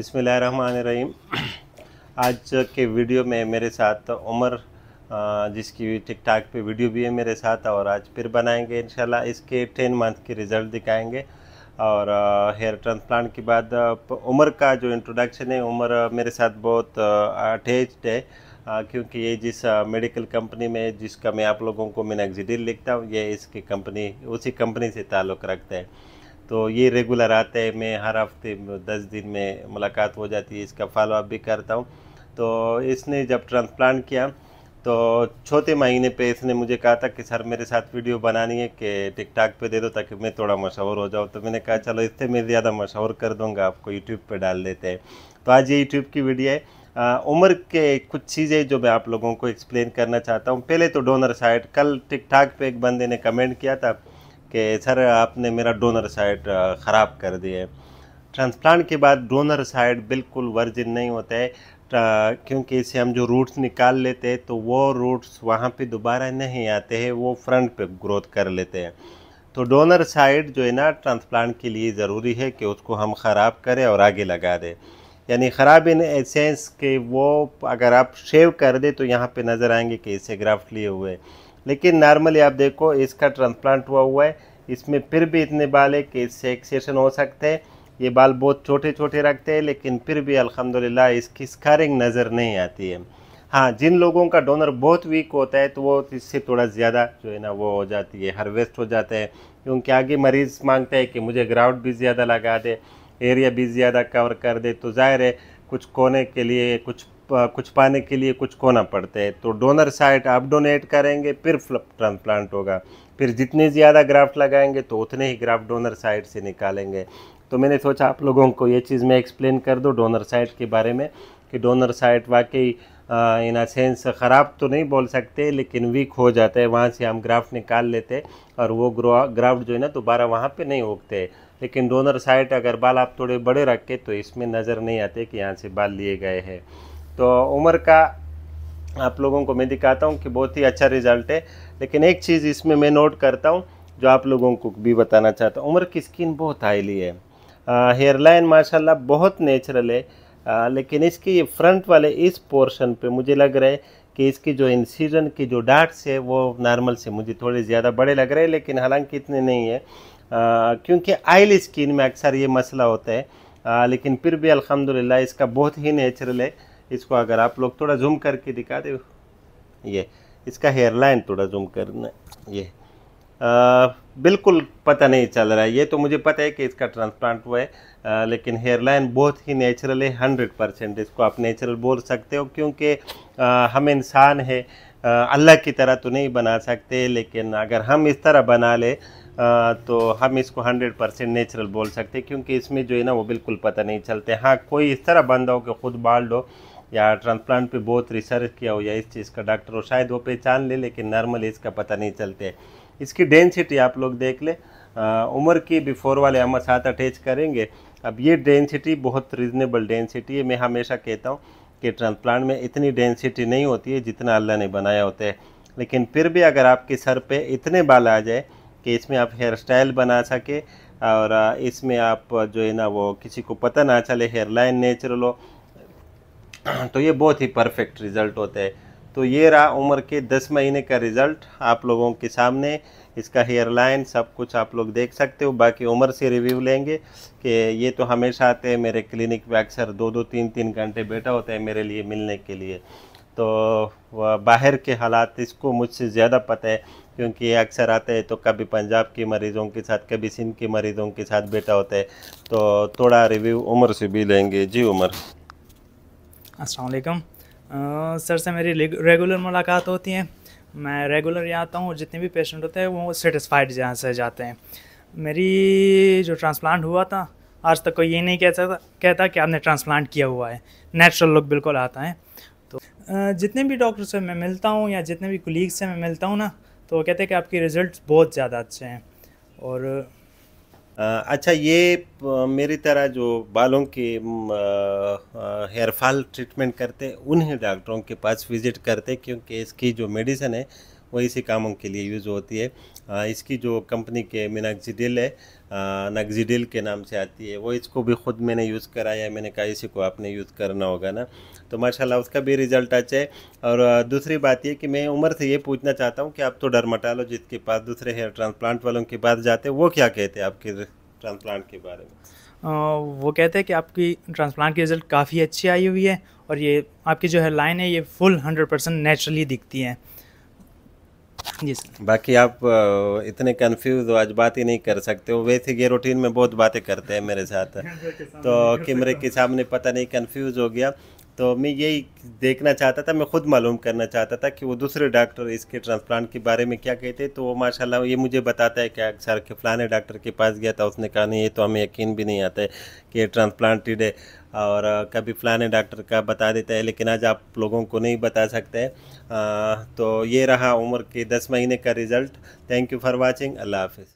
रहीम आज के वीडियो में मेरे साथ उमर जिसकी टिकटॉक पे वीडियो भी है मेरे साथ और आज फिर बनाएंगे इंशाल्लाह इसके टेन मंथ के रिज़ल्ट दिखाएंगे और हेयर ट्रांसप्लांट के बाद उमर का जो इंट्रोडक्शन है उमर मेरे साथ बहुत अटैच्ड है क्योंकि ये जिस मेडिकल कंपनी में जिसका मैं आप लोगों को एग्जिडिल लिखता हूँ ये इसकी कंपनी उसी कंपनी से ताल्लुक़ रखता है तो ये रेगुलर आते हैं मैं हर हफ्ते दस दिन में मुलाकात हो जाती है इसका फॉलोअप भी करता हूँ तो इसने जब ट्रांसप्लांट किया तो छोटे महीने पे इसने मुझे कहा था कि सर मेरे साथ वीडियो बनानी है कि टिकटॉक पे दे दो ताकि मैं थोड़ा मशहूर हो जाऊँ तो मैंने कहा चलो इससे मैं ज़्यादा मशहूर कर दूँगा आपको यूट्यूब पर डाल देते हैं तो आज ये यूट्यूब की वीडियो है उम्र के कुछ चीज़ें जो मैं आप लोगों को एक्सप्लेन करना चाहता हूँ पहले तो डोनर साइट कल टिकटॉक पे एक बंदे ने कमेंट किया था कि सर आपने मेरा डोनर साइट ख़राब कर दिया है ट्रांसप्लांट के बाद डोनर साइट बिल्कुल वर्जिन नहीं होता है क्योंकि इसे हम जो रूट्स निकाल लेते हैं तो वो रूट्स वहाँ पे दोबारा नहीं आते हैं वो फ्रंट पे ग्रोथ कर लेते हैं तो डोनर साइड जो है ना ट्रांसप्लांट के लिए ज़रूरी है कि उसको हम ख़राब करें और आगे लगा दें यानी ख़राब इन सेंस के वो अगर आप शेव कर दें तो यहाँ पे नज़र आएंगे कि इसे ग्राफ्ट लिए हुए लेकिन नॉर्मली आप देखो इसका ट्रांसप्लांट हुआ हुआ है इसमें फिर भी इतने बाल है कि इससे एक्सेशन हो सकते हैं ये बाल बहुत छोटे छोटे रखते हैं लेकिन फिर भी अलहमदिल्ला इसकी स्कारिंग नज़र नहीं आती है हाँ जिन लोगों का डोनर बहुत वीक होता है तो वो इससे थोड़ा ज़्यादा जो है ना वो हो जाती है हार्वेस्ट हो जाता है क्योंकि आगे मरीज़ मांगते हैं कि मुझे ग्राउंड भी ज़्यादा लगा दे एरिया भी ज़्यादा कवर कर दे तो ज़ाहिर है कुछ कोने के लिए कुछ कुछ पाने के लिए कुछ खोना पड़ता है तो डोनर साइट आप डोनेट करेंगे फिर ट्रांसप्लांट होगा फिर जितने ज़्यादा ग्राफ्ट लगाएंगे तो उतने ही ग्राफ्ट डोनर साइट से निकालेंगे तो मैंने सोचा आप लोगों को ये चीज़ मैं एक्सप्लेन कर दूँ डोनर साइट के बारे में कि डोनर साइट वाकई इन अ सेंस ख़राब तो नहीं बोल सकते लेकिन वीक हो जाता है वहाँ से हम ग्राफ्ट निकाल लेते और वो ग्राफ्ट जो है ना दोबारा वहाँ पे नहीं उगते लेकिन डोनर साइट अगर बाल आप थोड़े बड़े रखें तो इसमें नज़र नहीं आते कि यहाँ से बाल लिए गए हैं तो उम्र का आप लोगों को मैं दिखाता हूँ कि बहुत ही अच्छा रिजल्ट है लेकिन एक चीज़ इसमें मैं नोट करता हूँ जो आप लोगों को भी बताना चाहता हूँ उम्र की स्किन बहुत हाईली है हेयर लाइन बहुत नेचुरल है आ, लेकिन इसकी फ्रंट वाले इस पोर्शन पे मुझे लग रहा है कि इसकी जो इंसीजन की जो डार्ट्स है वो नॉर्मल से मुझे थोड़े ज़्यादा बड़े लग रहे हैं लेकिन हालांकि इतने नहीं है क्योंकि आयल स्किन में अक्सर ये मसला होता है आ, लेकिन फिर भी अलहमदिल्ला इसका बहुत ही नेचुरल है इसको अगर आप लोग थोड़ा जूम करके दिखा दे ये इसका हेयरलाइन थोड़ा जूम करना ये आ, बिल्कुल पता नहीं चल रहा है ये तो मुझे पता है कि इसका ट्रांसप्लांट हुआ है आ, लेकिन हेयरलाइन बहुत ही नेचुरल है हंड्रेड परसेंट इसको आप नेचुरल बोल सकते हो क्योंकि हम इंसान है अल्लाह की तरह तो नहीं बना सकते लेकिन अगर हम इस तरह बना ले आ, तो हम इसको हंड्रेड परसेंट नेचुरल बोल सकते क्योंकि इसमें जो है ना वो बिल्कुल पता नहीं चलते हाँ कोई इस तरह बंदा हो कि ख़ुद बाल डो या ट्रांसप्लांट पे बहुत रिसर्च किया हो या इस चीज़ का डॉक्टर हो शायद वो पहचान ले लेकिन नॉर्मली इसका पता नहीं चलते इसकी डेंसिटी आप लोग देख ले उम्र की बिफोर वाले हम साथ अटैच करेंगे अब ये डेंसिटी बहुत रिजनेबल डेंसिटी है मैं हमेशा कहता हूँ कि ट्रांसप्लांट में इतनी डेंसिटी नहीं होती है जितना अल्लाह ने बनाया होता है लेकिन फिर भी अगर आपके सर पे इतने बाल आ जाए कि इसमें आप हेयर स्टाइल बना सके और इसमें आप जो है ना वो किसी को पता ना चले हेयर लाइन नेचुरल हो तो ये बहुत ही परफेक्ट रिज़ल्ट होता है तो ये रहा उम्र के 10 महीने का रिज़ल्ट आप लोगों के सामने इसका हेयर लाइन सब कुछ आप लोग देख सकते हो बाकी उम्र से रिव्यू लेंगे कि ये तो हमेशा आते हैं मेरे क्लिनिक पे अक्सर दो दो तीन तीन घंटे बैठा होता है मेरे लिए मिलने के लिए तो बाहर के हालात इसको मुझसे ज़्यादा पता है क्योंकि ये अक्सर आता है तो कभी पंजाब के मरीज़ों के साथ कभी सिंध के मरीज़ों के साथ बैठा होता है तो थोड़ा रिव्यू उम्र से भी लेंगे जी उम्र असलकम सर से मेरी रेगुलर मुलाकात होती है मैं रेगुलर यहाँ आता हूँ जितने भी पेशेंट होते हैं वो सेटिस्फाइड यहाँ से जाते हैं मेरी जो ट्रांसप्लांट हुआ था आज तक कोई ये नहीं कहता कहता कि आपने ट्रांसप्लांट किया हुआ है नेचुरल लुक बिल्कुल आता है तो जितने भी डॉक्टर से मैं मिलता हूँ या जितने भी कुलीग से मैं मिलता हूँ ना तो वो कहते हैं कि आपके रिज़ल्ट बहुत ज़्यादा अच्छे हैं और अच्छा ये मेरी तरह जो बालों के हेयर फॉल ट्रीटमेंट करते उन्हीं डॉक्टरों के पास विज़िट करते क्योंकि इसकी जो मेडिसिन है वो इसी कामों के लिए यूज़ होती है इसकी जो कंपनी के मिनाक्सीडिल है नगजीडिल के नाम से आती है वो इसको भी ख़ुद मैंने यूज़ कराया मैंने कहा इसी को आपने यूज़ करना होगा ना तो माशाल्लाह उसका भी रिज़ल्ट अच्छा है और दूसरी बात ये कि मैं उम्र से ये पूछना चाहता हूँ कि आप तो डरमाटालोजिस्ट के पास दूसरे हेयर ट्रांसप्लांट वालों के पास जाते हैं वो क्या कहते हैं आपके ट्रांसप्लांट के बारे में वो कहते हैं कि आपकी ट्रांसप्लांट की रिज़ल्ट काफ़ी अच्छी आई हुई है और ये आपकी जो है लाइन है ये फुल हंड्रेड परसेंट नेचुरली दिखती है जी सर बाकी आप इतने कंफ्यूज हो आज बात ही नहीं कर सकते हो वैसे ये रूटीन में बहुत बातें करते हैं मेरे साथ तो कैमरे के सामने पता नहीं कन्फ्यूज़ हो गया तो मैं यही देखना चाहता था मैं खुद मालूम करना चाहता था कि वो दूसरे डॉक्टर इसके ट्रांसप्लांट के बारे में क्या कहते तो वो माशाल्लाह ये मुझे बताता है कि अक्सर के फ़लाने डॉक्टर के पास गया था उसने कहा नहीं ये तो हमें यकीन भी नहीं आता है कि ये ट्रांसप्लांटेड है और कभी फ़लाने डॉक्टर का बता देता है लेकिन आज आप लोगों को नहीं बता सकते तो ये रहा उम्र के दस महीने का result thank you for watching अल्लाह हाफिज़